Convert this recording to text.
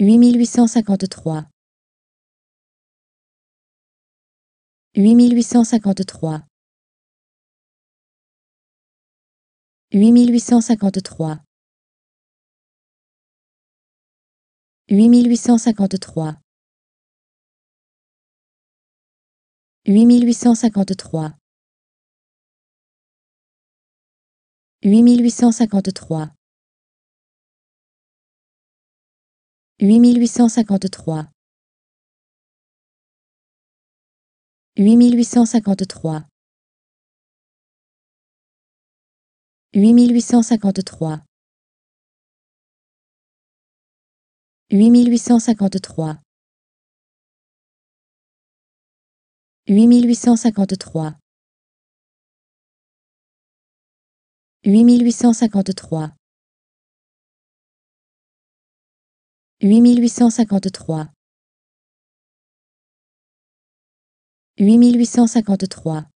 huit mille huit cent cinquante-trois huit mille huit cent cinquante-trois huit mille huit cent 8853 8853 8853 8853 8853 8853 huit mille huit cent cinquante-trois huit mille huit cent cinquante-trois